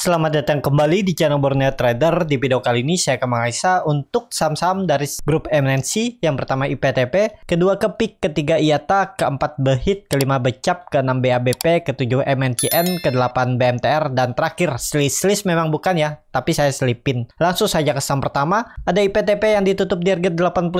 Selamat datang kembali di channel Borneo Trader. Di video kali ini saya akan menganalisa untuk saham-saham dari grup MNC yang pertama IPTP, kedua Kepik, ketiga IATA, keempat Behit, kelima Becap, keenam BABP, ketujuh MNCN, kedelapan BMTR dan terakhir Slis. Slis memang bukan ya, tapi saya selipin. Langsung saja ke saham pertama, ada IPTP yang ditutup di harga 81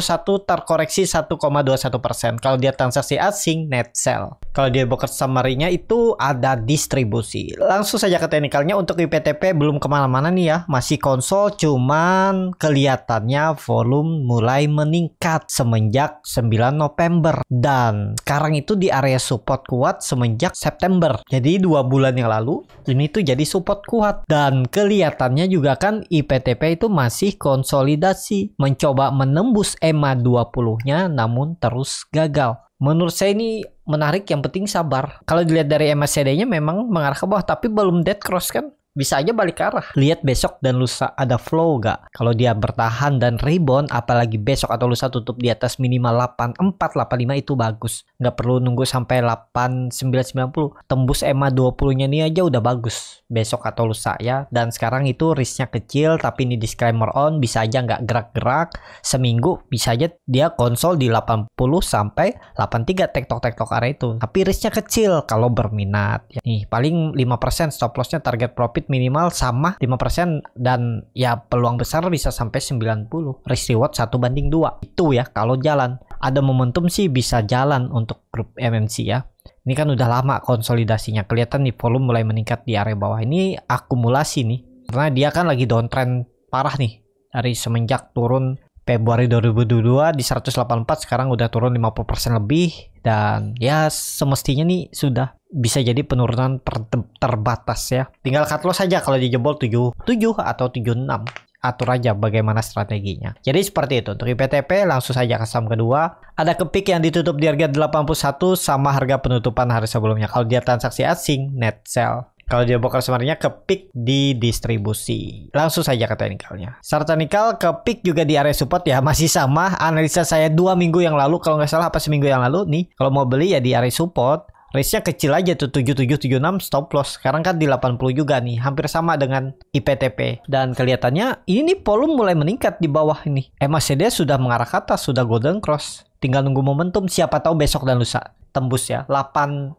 terkoreksi 1,21%. Kalau dia transaksi asing, net sell. Kalau dia broker summary-nya itu ada distribusi. Langsung saja ke teknikalnya untuk IPTP belum kemana-mana nih ya, masih konsol cuman kelihatannya volume mulai meningkat semenjak 9 November dan sekarang itu di area support kuat semenjak September. Jadi dua bulan yang lalu ini tuh jadi support kuat dan kelihatannya Soalnya juga kan IPTP itu masih konsolidasi, mencoba menembus EMA 20-nya namun terus gagal. Menurut saya ini menarik yang penting sabar. Kalau dilihat dari macd nya memang mengarah ke bawah tapi belum dead cross kan? bisa aja balik ke arah. Lihat besok dan lusa ada flow gak? Kalau dia bertahan dan rebound, apalagi besok atau lusa tutup di atas minimal 8485 itu bagus. Nggak perlu nunggu sampai 8990. Tembus EMA 20-nya ini aja udah bagus. Besok atau lusa ya. Dan sekarang itu risknya kecil, tapi ini disclaimer on, bisa aja nggak gerak-gerak. Seminggu bisa aja dia konsol di 80 sampai 83 tektok-tektok area itu. Tapi risknya kecil kalau berminat. Ya. Nih, paling 5% stop lossnya target profit profit minimal sama 5% dan ya peluang besar bisa sampai 90. Risk reward 1 banding 2. Itu ya kalau jalan. Ada momentum sih bisa jalan untuk grup MMC ya. Ini kan udah lama konsolidasinya. Kelihatan nih volume mulai meningkat di area bawah. Ini akumulasi nih. Karena dia kan lagi downtrend parah nih. Dari semenjak turun Februari 2022 di 184 sekarang udah turun 50% lebih dan ya semestinya nih sudah bisa jadi penurunan per, terbatas ya. Tinggal cut loss saja kalau dijebol tujuh tujuh atau 76. Atur aja bagaimana strateginya. Jadi seperti itu. Untuk IPTP langsung saja ke saham kedua. Ada kepik yang ditutup di harga 81 sama harga penutupan hari sebelumnya. Kalau dia transaksi asing, net sell. Kalau dia bokar sebenarnya ke peak di distribusi. Langsung saja ke teknikalnya. Serta nikel ke peak juga di area support ya masih sama. Analisa saya dua minggu yang lalu kalau nggak salah apa seminggu yang lalu nih. Kalau mau beli ya di area support. Race-nya kecil aja tuh 7776 stop loss. Sekarang kan di 80 juga nih, hampir sama dengan IPTP. Dan kelihatannya ini nih volume mulai meningkat di bawah ini. MACD sudah mengarah ke atas, sudah golden cross. Tinggal nunggu momentum siapa tahu besok dan lusa tembus ya delapan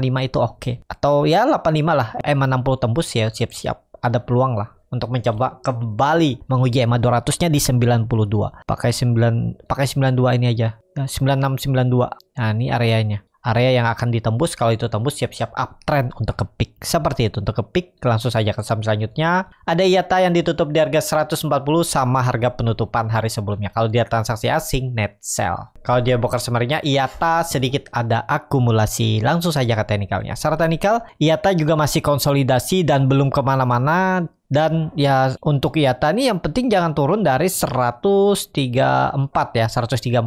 lima itu oke okay. atau ya 85 lah EMA 60 tembus ya siap-siap ada peluang lah untuk mencoba kembali menguji EMA 200-nya di 92. Pakai 9 pakai 92 ini aja. 9692. Nah, nah, ini areanya area yang akan ditembus kalau itu tembus siap-siap uptrend untuk ke peak seperti itu untuk ke peak langsung saja ke saham selanjutnya ada IATA yang ditutup di harga 140 sama harga penutupan hari sebelumnya kalau dia transaksi asing net sell kalau dia broker semarinya IATA sedikit ada akumulasi langsung saja ke teknikalnya secara teknikal IATA juga masih konsolidasi dan belum kemana-mana dan ya untuk IATA nih yang penting jangan turun dari 134 ya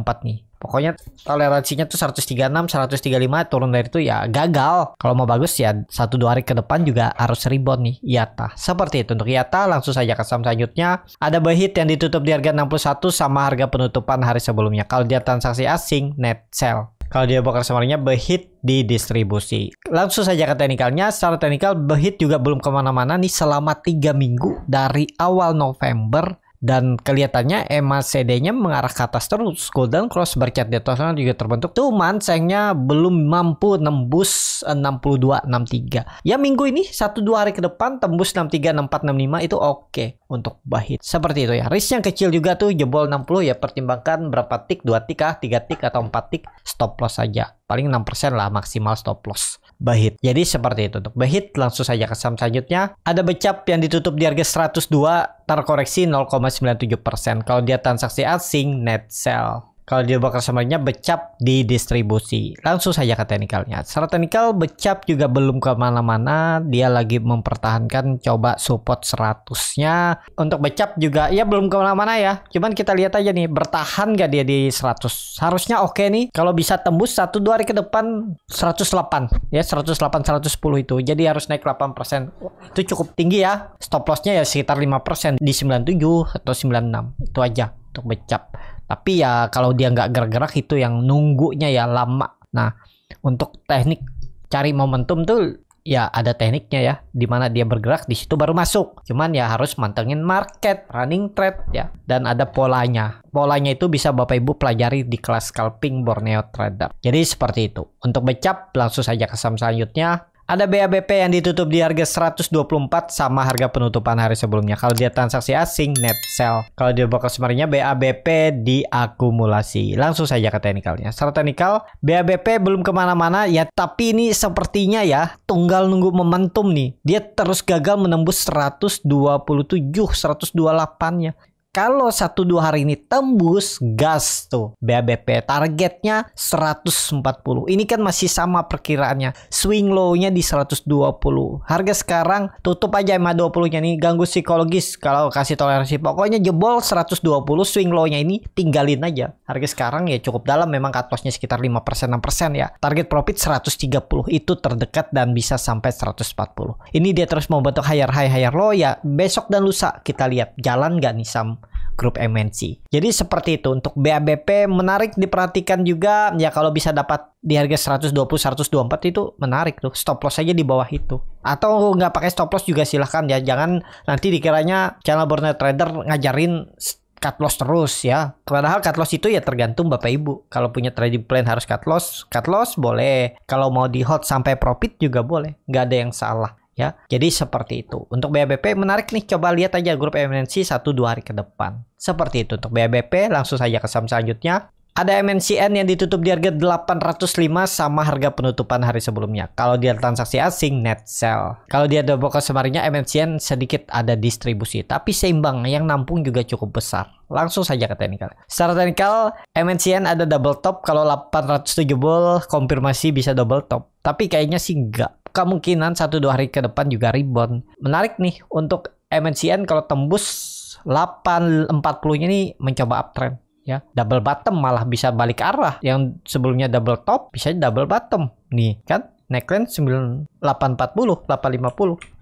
134 nih pokoknya toleransinya tuh 136 135 turun dari itu ya gagal kalau mau bagus ya satu dua hari ke depan juga harus rebound nih Yata seperti itu untuk Yata langsung saja ke saham selanjutnya ada behit yang ditutup di harga 61 sama harga penutupan hari sebelumnya kalau dia transaksi asing net sell kalau dia bakar semarinya behit di distribusi. Langsung saja ke teknikalnya, secara teknikal behit juga belum kemana-mana nih selama 3 minggu dari awal November dan kelihatannya cd nya mengarah ke atas terus golden cross bercat di atasnya juga terbentuk cuman sayangnya belum mampu nembus 62 63 ya minggu ini 1-2 hari ke depan tembus 63 64 65 itu oke okay untuk bahit. Seperti itu ya. Risk yang kecil juga tuh jebol 60 ya pertimbangkan berapa tik, 2 tik ah, 3 tik atau 4 tik stop loss saja. Paling 6% lah maksimal stop loss bahit. Jadi seperti itu untuk bahit langsung saja ke saham selanjutnya. Ada becap yang ditutup di harga 102 terkoreksi 0,97%. Kalau dia transaksi asing net sell. Kalau dia bakal semuanya becap di distribusi. Langsung saja ke teknikalnya. Secara teknikal becap juga belum kemana-mana. Dia lagi mempertahankan coba support 100-nya. Untuk becap juga ya belum kemana-mana ya. Cuman kita lihat aja nih bertahan gak dia di 100. Harusnya oke nih. Kalau bisa tembus 1-2 hari ke depan 108. Ya 108 110 itu. Jadi harus naik 8%. Itu cukup tinggi ya. Stop lossnya ya sekitar 5% di 97 atau 96. Itu aja untuk becap. Tapi ya kalau dia nggak gerak-gerak itu yang nunggunya ya lama. Nah, untuk teknik cari momentum tuh ya ada tekniknya ya dimana dia bergerak di situ baru masuk cuman ya harus mantengin market running trade ya dan ada polanya polanya itu bisa bapak ibu pelajari di kelas scalping Borneo Trader jadi seperti itu untuk becap langsung saja ke saham selanjutnya ada BABP yang ditutup di harga 124 sama harga penutupan hari sebelumnya. Kalau dia transaksi asing, net sell. Kalau dia bakal semarinya BABP diakumulasi. Langsung saja ke teknikalnya. Secara teknikal, BABP belum kemana-mana ya, tapi ini sepertinya ya tunggal nunggu momentum nih. Dia terus gagal menembus 127, 128 ya. Kalau satu dua hari ini tembus, gas tuh. BABP targetnya 140. Ini kan masih sama perkiraannya. Swing low-nya di 120. Harga sekarang tutup aja MA 20-nya nih. Ganggu psikologis kalau kasih toleransi. Pokoknya jebol 120 swing low-nya ini tinggalin aja. Harga sekarang ya cukup dalam. Memang cut loss-nya sekitar 5%, 6% ya. Target profit 130. Itu terdekat dan bisa sampai 140. Ini dia terus membentuk higher high, higher low ya. Besok dan lusa kita lihat jalan gak nih Sam grup MNC. Jadi seperti itu untuk BABP menarik diperhatikan juga ya kalau bisa dapat di harga 120 124 itu menarik tuh stop loss aja di bawah itu atau nggak pakai stop loss juga silahkan ya jangan nanti dikiranya channel Borneo Trader ngajarin cut loss terus ya. Padahal cut loss itu ya tergantung Bapak Ibu. Kalau punya trading plan harus cut loss, cut loss boleh. Kalau mau di hold sampai profit juga boleh. Nggak ada yang salah ya. Jadi seperti itu. Untuk BABP menarik nih coba lihat aja grup MNC 1 2 hari ke depan. Seperti itu untuk BABP langsung saja ke saham selanjutnya. Ada MNCN yang ditutup di harga 805 sama harga penutupan hari sebelumnya. Kalau dia transaksi asing, net sell. Kalau dia double cost semarinya, MNCN sedikit ada distribusi. Tapi seimbang, yang nampung juga cukup besar. Langsung saja ke teknikal. Secara teknikal, MNCN ada double top. Kalau bol, konfirmasi bisa double top. Tapi kayaknya sih enggak kemungkinan 1-2 hari ke depan juga rebound. Menarik nih untuk MNCN kalau tembus 840-nya ini mencoba uptrend ya. Double bottom malah bisa balik arah. Yang sebelumnya double top bisa double bottom nih kan. Neckline 9840, 850.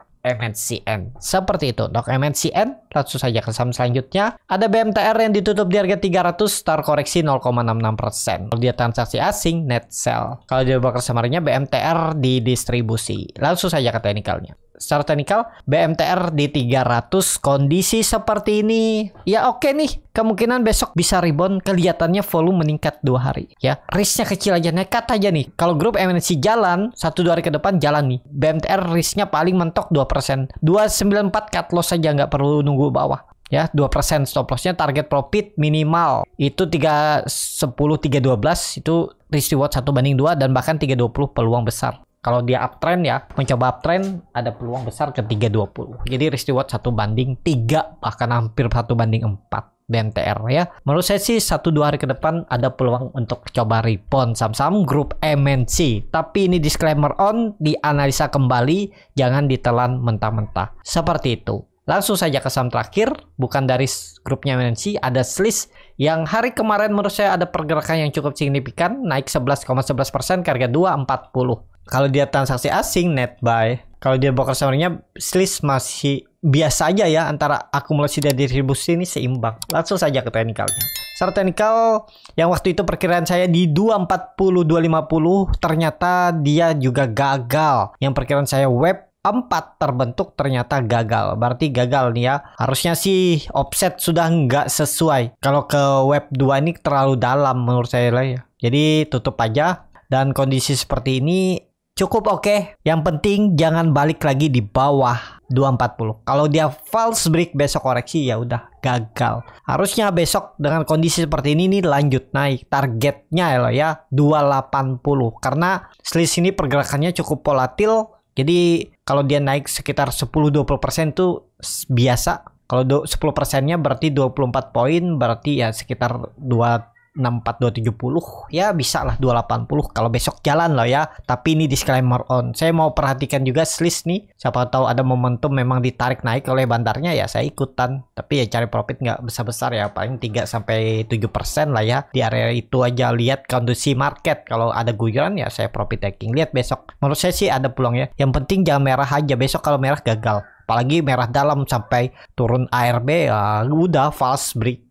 MNCN. Seperti itu, dok MNCN. Langsung saja ke saham selanjutnya. Ada BMTR yang ditutup di harga 300, Star koreksi 0,66%. Kalau dia transaksi asing, net sell. Kalau dia bakar semarinya BMTR didistribusi. Langsung saja ke teknikalnya secara teknikal BMTR di 300 kondisi seperti ini ya oke okay nih kemungkinan besok bisa rebound kelihatannya volume meningkat dua hari ya risknya kecil aja nekat aja nih kalau grup MNC jalan satu dua hari ke depan jalan nih BMTR risknya paling mentok 2% 294 cut loss saja nggak perlu nunggu bawah ya 2% stop lossnya target profit minimal itu 310 312 itu risk reward 1 banding 2 dan bahkan 320 peluang besar kalau dia uptrend ya mencoba uptrend ada peluang besar ke 320 jadi risk reward satu banding 3 bahkan hampir satu banding 4 BMTR ya menurut saya sih satu dua hari ke depan ada peluang untuk coba rebound saham-saham grup MNC tapi ini disclaimer on dianalisa kembali jangan ditelan mentah-mentah seperti itu Langsung saja ke saham terakhir, bukan dari grupnya MNC, ada Slis yang hari kemarin menurut saya ada pergerakan yang cukup signifikan, naik 11,11% harga 240. Kalau dia transaksi asing net buy, kalau dia broker summary-nya masih biasa aja ya antara akumulasi dan distribusi ini seimbang. Langsung saja ke teknikalnya. Secara teknikal yang waktu itu perkiraan saya di 240 250 ternyata dia juga gagal. Yang perkiraan saya web 4 terbentuk ternyata gagal. Berarti gagal nih ya. Harusnya sih offset sudah nggak sesuai. Kalau ke web 2 ini terlalu dalam menurut saya lah ya. Jadi tutup aja. Dan kondisi seperti ini cukup oke. Okay. Yang penting jangan balik lagi di bawah 240. Kalau dia false break besok koreksi ya udah gagal. Harusnya besok dengan kondisi seperti ini nih lanjut naik targetnya ya loh ya 280 karena selisih ini pergerakannya cukup volatil. Jadi kalau dia naik sekitar 10-20% tuh biasa. Kalau 10 nya berarti 24 poin berarti ya sekitar 2 64270 ya bisa lah 280 kalau besok jalan loh ya tapi ini disclaimer on saya mau perhatikan juga slis nih siapa tahu ada momentum memang ditarik naik oleh bandarnya ya saya ikutan tapi ya cari profit nggak besar-besar ya paling 3 sampai 7 lah ya di area itu aja lihat kondisi market kalau ada guyuran ya saya profit taking lihat besok menurut saya sih ada peluang ya yang penting jangan merah aja besok kalau merah gagal apalagi merah dalam sampai turun ARB ya udah false break